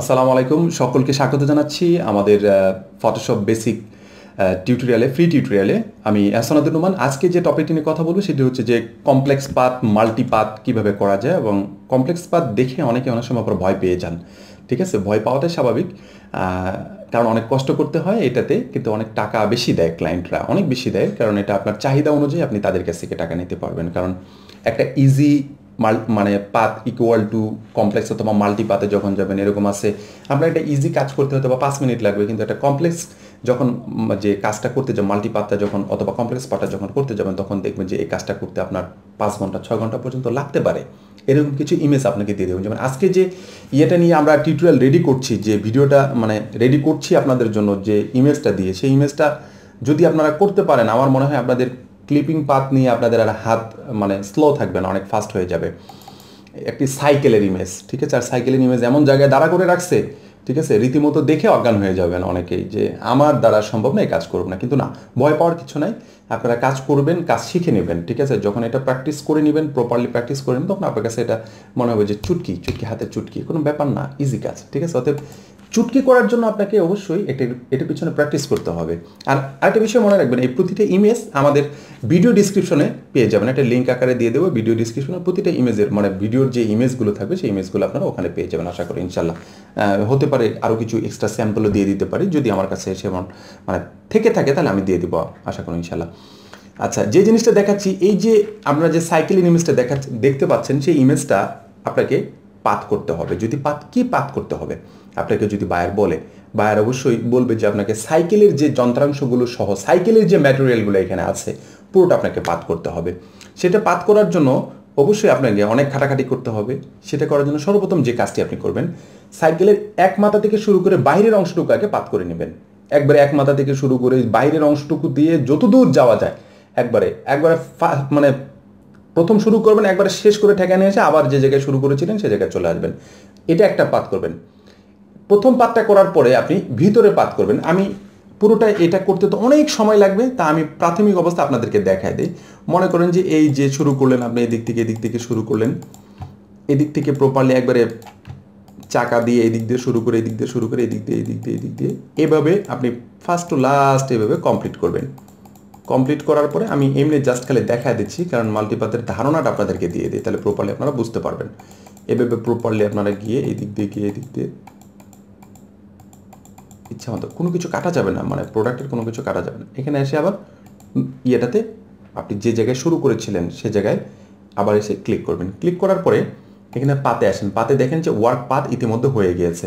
আসসালামু আলাইকুম সকলকে স্বাগত জানাচ্ছি আমাদের ফটোশপ বেসিক টিউটোরিয়ালে ফ্রি টিউটোরিয়ালে আমি এহসানাদুর রহমান আজকে যে টপিকটি নিয়ে কথা বলবো সেটি হচ্ছে যে কমপ্লেক্স পাথ মাল্টিপাথ কীভাবে করা যায় এবং কমপ্লেক্স পাথ দেখে অনেকে অনেক সময় আপনার ভয় পেয়ে যান ঠিক আছে ভয় পাওয়াটাই স্বাভাবিক কারণ অনেক কষ্ট করতে হয় এটাতে কিন্তু অনেক টাকা বেশি দেয় ক্লায়েন্টরা অনেক বেশি দেয় কারণ এটা আপনার চাহিদা অনুযায়ী আপনি তাদের কাছ থেকে টাকা নিতে পারবেন কারণ একটা ইজি মানে পাথ ইকুয়াল টু কমপ্লেক্স অথবা মাল্টিপাতে যখন যাবেন এরকম আছে আমরা একটা ইজি কাজ করতে হয়তো বা পাঁচ মিনিট লাগবে কিন্তু একটা কমপ্লেক্স যখন যে কাজটা করতে যাবেন মাল্টিপাতটা যখন অথবা কমপ্লেক্স পাটা যখন করতে যাবেন তখন দেখবেন যে এই কাজটা করতে আপনার পাঁচ ঘন্টা ছয় ঘন্টা পর্যন্ত লাগতে পারে এরকম কিছু ইমেজ আপনাকে দিয়ে দেবেন যেমন আজকে যে ইয়েটা নিয়ে আমরা টিউটোরিয়াল রেডি করছি যে ভিডিওটা মানে রেডি করছি আপনাদের জন্য যে ইমেজটা দিয়ে সেই ইমেজটা যদি আপনারা করতে পারেন আমার মনে হয় আপনাদের ক্লিপিং পাত নিয়ে আপনাদের আর হাত মানে স্লো থাকবে না অনেক ফাস্ট হয়ে যাবে একটি সাইকেলের ইমেজ ঠিক আছে আর সাইকেলের ইমেজ এমন জায়গায় দাঁড়া করে রাখছে ঠিক আছে রীতিমতো দেখে অজ্ঞান হয়ে যাবেন অনেকেই যে আমার দ্বারা সম্ভব না এই কাজ করব না কিন্তু না ভয় পাওয়ার কিছু নাই আপনারা কাজ করবেন কাজ শিখে নেবেন ঠিক আছে যখন এটা প্র্যাকটিস করে নেবেন প্রপারলি প্র্যাকটিস করে নেবেন তখন আপনার কাছে এটা মনে হবে যে চুটকি চুটকি হাতে চুটকি কোনো ব্যাপার না ইজি কাজ ঠিক আছে অতএব চুটকি করার জন্য আপনাকে অবশ্যই এটির এটির পিছনে প্র্যাকটিস করতে হবে আর আরেকটা বিষয় মনে রাখবেন এই প্রতিটা ইমেজ আমাদের ভিডিও ডিসক্রিপশনে পেয়ে যাবেন একটা লিঙ্ক আকারে দিয়ে দেবো ভিডিও ডিসক্রিপশনে প্রতিটা ইমেজের মানে ভিডিওর যে ইমেজগুলো থাকবে সেই ইমেজগুলো আপনারা ওখানে পেয়ে যাবেন আশা করি ইনশাল্লাহ হতে পারে আরও কিছু এক্সট্রা স্যাম্পলও দিয়ে দিতে পারি যদি আমার কাছে সেমন মানে থেকে থাকে তাহলে আমি দিয়ে দেবো আশা করি ইনশাল্লাহ আচ্ছা যে জিনিসটা দেখাচ্ছি এই যে আপনারা যে সাইকেলের ইমেজটা দেখাচ্ছে দেখতে পাচ্ছেন সেই ইমেজটা আপনাকে পাত করতে হবে যদি পাত কি পাত করতে হবে আপনাকে যদি বায়ার বলে বায়ার অবশ্যই বলবে যে আপনাকে সাইকেলের যে যন্ত্রাংশগুলো সহ সাইকেলের যে ম্যাটেরিয়ালগুলো এখানে আছে পুরোটা আপনাকে পাত করতে হবে সেটা পাত করার জন্য অবশ্যই আপনাকে অনেক খাটাখাটি করতে হবে সেটা করার জন্য সর্বপ্রথম যে কাজটি আপনি করবেন সাইকেলের এক মাথা থেকে শুরু করে বাইরের অংশটুকু আগে পাত করে নেবেন একবারে এক মাথা থেকে শুরু করে বাইরের অংশটুকু দিয়ে যতদূর যাওয়া যায় একবারে একবারে মানে প্রথম শুরু করবেন একবারে শেষ করে ঠেকানে এসে আবার যে জায়গায় শুরু করেছিলেন সে জায়গায় চলে আসবেন এটা একটা পাত করবেন প্রথম পাতটা করার পরে আপনি ভিতরে পাত করবেন আমি পুরোটা এটা করতে তো অনেক সময় লাগবে তা আমি প্রাথমিক অবস্থা আপনাদেরকে দেখায় দিই মনে করেন যে এই যে শুরু করলেন আপনি এদিক থেকে এদিক থেকে শুরু করলেন এদিক থেকে প্রপারলি একবারে চাকা দিয়ে এদিক দিয়ে শুরু করে এদিক দিয়ে শুরু করে এদিক দিয়ে এদিক দিয়ে এদিক দিয়ে এভাবে আপনি ফার্স্ট টু লাস্ট এভাবে কমপ্লিট করবেন কমপ্লিট করার পরে আমি এমনি জাস্ট খালি দেখা দিচ্ছি কারণ মাল্টিপাতের ধারণাটা আপনাদেরকে দিয়ে দিই তাহলে প্রপারলি আপনারা বুঝতে পারবেন এভাবে প্রপারলি আপনারা গিয়ে এদিক দিয়ে গিয়ে এদিক দিয়ে ইচ্ছা মতো কোনো কিছু কাটা যাবে না মানে প্রোডাক্টের কোনো কিছু কাটা যাবে না এখানে এসে আবার ইয়েটাতে আপনি যে জায়গায় শুরু করেছিলেন সে জায়গায় আবার এসে ক্লিক করবেন ক্লিক করার পরে এখানে পাতে আসেন পাতে দেখেন যে ওয়ার্ক পাত ইতিমধ্যে হয়ে গিয়েছে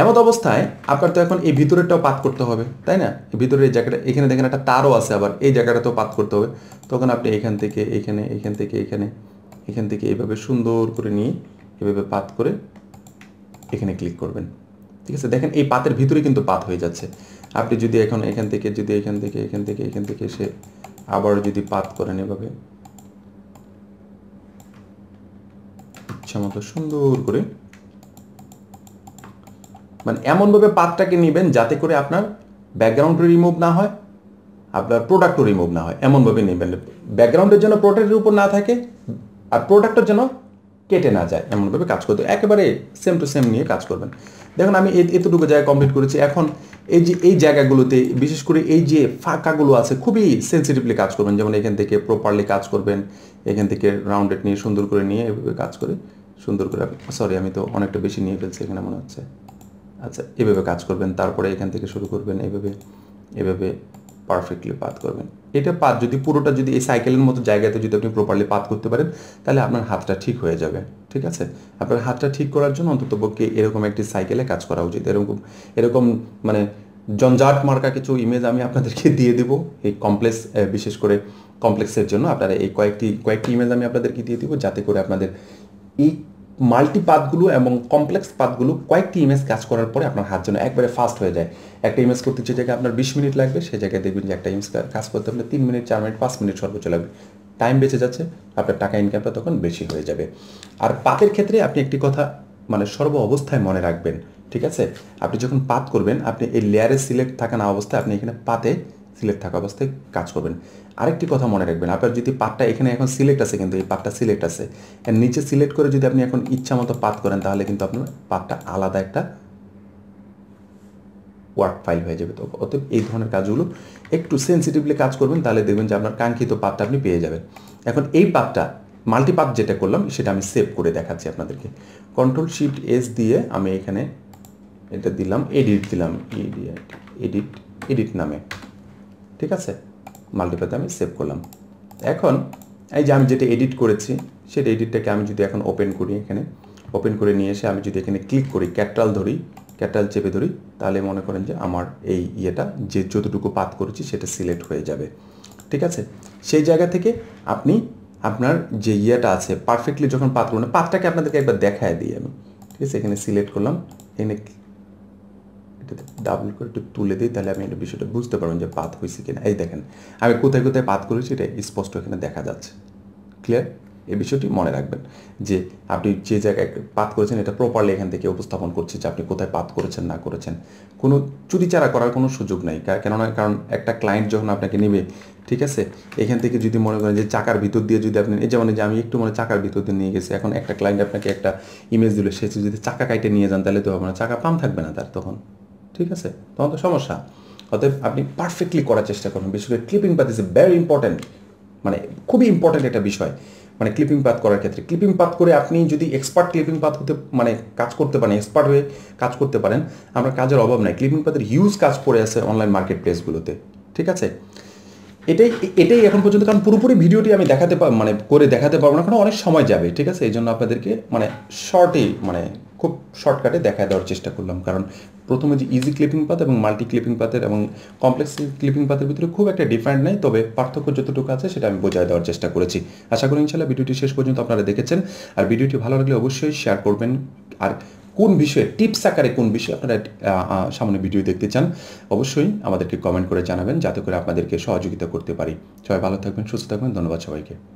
এমন অবস্থায় আপনার তো এখন এই ভিতরেরটাও পাত করতে হবে তাই না ভিতরের এই জায়গাটা এখানে দেখেন একটা তারও আছে আবার এই জায়গাটাতেও পাত করতে হবে তখন আপনি এখান থেকে এখানে এখান থেকে এখানে এখান থেকে এইভাবে সুন্দর করে নিয়ে এভাবে পাত করে এখানে ক্লিক করবেন ঠিক আছে দেখেন এই পাতের ভিতরে কিন্তু পাত হয়ে যাচ্ছে আপনি যদি এখন এখান থেকে যদি এখান থেকে এখান থেকে এখান থেকে এসে আবার যদি পাত করেন এভাবে ইচ্ছা মতো সুন্দর করে মানে এমনভাবে পাতটাকে নেবেন যাতে করে আপনার ব্যাকগ্রাউন্ড রিমুভ না হয় আপনার প্রোডাক্টও রিমুভ না হয় এমনভাবে নেবেন ব্যাকগ্রাউন্ডের জন্য প্রোডাক্টের উপর না থাকে আর প্রোডাক্টের জন্য কেটে না যায় এমনভাবে কাজ করতে একেবারে সেম টু সেম নিয়ে কাজ করবেন দেখুন আমি এতটুকু জায়গা কমপ্লিট করেছি এখন এই যে এই জায়গাগুলোতে বিশেষ করে এই যে ফাঁকাগুলো আছে খুবই সেন্সিটিভলি কাজ করবেন যেমন এখান থেকে প্রপারলি কাজ করবেন এখান থেকে রাউন্ডেড নিয়ে সুন্দর করে নিয়ে এভাবে কাজ করে সুন্দর করে সরি আমি তো অনেকটা বেশি নিয়ে ফেলছি এখানে মনে হচ্ছে আচ্ছা এভাবে কাজ করবেন তারপরে এখান থেকে শুরু করবেন এভাবে এভাবে পারফেক্টলি পাত করবেন এটা পাত যদি পুরোটা যদি এই সাইকেলের মতো জায়গাতে যদি আপনি প্রপারলি পাত করতে পারেন তাহলে আপনার হাতটা ঠিক হয়ে যাবে ঠিক আছে আপনার হাতটা ঠিক করার জন্য অন্ততপক্ষে এরকম একটি সাইকেলে কাজ করা উচিত এরকম এরকম মানে জঞ্জাট মার্কা কিছু ইমেজ আমি আপনাদেরকে দিয়ে দেবো এই কমপ্লেক্স বিশেষ করে কমপ্লেক্সের জন্য আপনারা এই কয়েকটি কয়েকটি ইমেজ আমি আপনাদেরকে দিয়ে দেবো যাতে করে আপনাদের এই মাল্টি পাতগুলো এবং কমপ্লেক্স পাথগুলো কয়েকটি ইমেজ কাজ করার পরে আপনার হাত যেন একবারে ফাস্ট হয়ে যায় একটা ইমেজ করতে যে জায়গায় আপনার বিশ মিনিট লাগবে সেই জায়গায় দেখবেন যে একটা ইমেজ কাজ করতে হলে তিন মিনিট চার মিনিট পাঁচ মিনিট সর্বোচ্চ লাগবে টাইম বেঁচে যাচ্ছে আপনার টাকা ইনকামটা তখন বেশি হয়ে যাবে আর পাতের ক্ষেত্রে আপনি একটি কথা মানে সর্ব অবস্থায় মনে রাখবেন ঠিক আছে আপনি যখন পাত করবেন আপনি এই লেয়ারে সিলেক্ট থাকা না অবস্থায় আপনি এখানে পাতে সিলেক্ট থাকা অবস্থায় কাজ করবেন আরেকটি কথা মনে রাখবেন আপনার যদি পাতটা এখানে এখন সিলেক্ট আছে কিন্তু এই পাতটা সিলেক্ট আছে এর নিচে সিলেক্ট করে যদি আপনি এখন ইচ্ছা মতো পাত করেন তাহলে কিন্তু আপনার পাতটা আলাদা একটা ওয়ার্ড ফাইল হয়ে যাবে তো অতএব এই ধরনের কাজগুলো একটু সেন্সিটিভলি কাজ করবেন তাহলে দেখবেন যে আপনার কাঙ্ক্ষিত পাতটা আপনি পেয়ে যাবেন এখন এই পাতটা মাল্টিপাত যেটা করলাম সেটা আমি সেভ করে দেখাচ্ছি আপনাদেরকে কন্ট্রোল শিফট এস দিয়ে আমি এখানে এটা দিলাম এডিট দিলাম এডিট এডিট এডিট নামে ঠিক আছে মাল্টিপাতে আমি সেভ করলাম এখন এই যে আমি যেটা এডিট করেছি সেটা এডিটটাকে আমি যদি এখন ওপেন করি এখানে ওপেন করে নিয়ে এসে আমি যদি এখানে ক্লিক করি ক্যাট্রাল ধরি ক্যাট্রাল চেপে ধরি তাহলে মনে করেন যে আমার এই ইয়েটা যে যতটুকু পাত করেছি সেটা সিলেক্ট হয়ে যাবে ঠিক আছে সেই জায়গা থেকে আপনি আপনার যে ইয়েটা আছে পারফেক্টলি যখন পাত করবেন পাতটাকে আপনাদেরকে একবার দেখায় দিই আমি ঠিক আছে এখানে সিলেক্ট করলাম এখানে এটাতে ডাবল করে একটু তুলে দিই তাহলে আমি এটা বিষয়টা বুঝতে পারবেন যে পাত হয়েছে কিনা এই দেখেন আমি কোথায় কোথায় পাত করেছি এটা স্পষ্ট এখানে দেখা যাচ্ছে ক্লিয়ার এই বিষয়টি মনে রাখবেন যে আপনি যে জায়গায় পাত করেছেন এটা প্রপারলি এখান থেকে উপস্থাপন করছে যে আপনি কোথায় পাত করেছেন না করেছেন কোনো চুরিচারা করার কোনো সুযোগ নেই কেননা কারণ একটা ক্লায়েন্ট যখন আপনাকে নেবে ঠিক আছে এখান থেকে যদি মনে করেন যে চাকার ভিতর দিয়ে যদি আপনি এই যেমন মানে যে আমি একটু মানে চাকার ভিতর দিয়ে নিয়ে গেছি এখন একটা ক্লায়েন্ট আপনাকে একটা ইমেজ দিল সে যদি চাকা কাইটে নিয়ে যান তাহলে তো আপনার চাকা পাম থাকবে না তার তখন ঠিক আছে তখন তো সমস্যা অতএব আপনি পারফেক্টলি করার চেষ্টা করুন বিশেষ করে ক্লিপিং পাত ইজ এ ভেরি ইম্পর্ট্যান্ট মানে খুবই ইম্পর্ট্যান্ট একটা বিষয় মানে ক্লিপিং পাত করার ক্ষেত্রে ক্লিপিং পাত করে আপনি যদি এক্সপার্ট ক্লিপিং পাত হতে মানে কাজ করতে পারেন এক্সপার্ট হয়ে কাজ করতে পারেন আমরা কাজের অভাব নাই ক্লিপিং পাতের হিউজ কাজ পড়ে আছে অনলাইন মার্কেট প্লেসগুলোতে ঠিক আছে এটাই এটাই এখন পর্যন্ত কারণ পুরোপুরি ভিডিওটি আমি দেখাতে পার মানে করে দেখাতে পারবো না কারণ অনেক সময় যাবে ঠিক আছে এই জন্য আপনাদেরকে মানে শর্টেই মানে খুব শর্টকাটে দেখায় দেওয়ার চেষ্টা করলাম কারণ প্রথমে যে ইজি ক্লিপিং পাথ এবং মাল্টি ক্লিপিং পাথের এবং কমপ্লেক্স ক্লিপিং পাথের ভিতরে খুব একটা ডিফারেন্ট নাই তবে পার্থক্য যতটুকু আছে সেটা আমি বোঝায় দেওয়ার চেষ্টা করেছি আশা করি ইনশাল্লাহ ভিডিওটি শেষ পর্যন্ত আপনারা দেখেছেন আর ভিডিওটি ভালো লাগলে অবশ্যই শেয়ার করবেন আর কোন বিষয়ে টিপস আকারে কোন বিষয়ে আপনারা সামনে ভিডিও দেখতে চান অবশ্যই আমাদেরকে কমেন্ট করে জানাবেন যাতে করে আপনাদেরকে সহযোগিতা করতে পারি সবাই ভালো থাকবেন সুস্থ থাকবেন ধন্যবাদ সবাইকে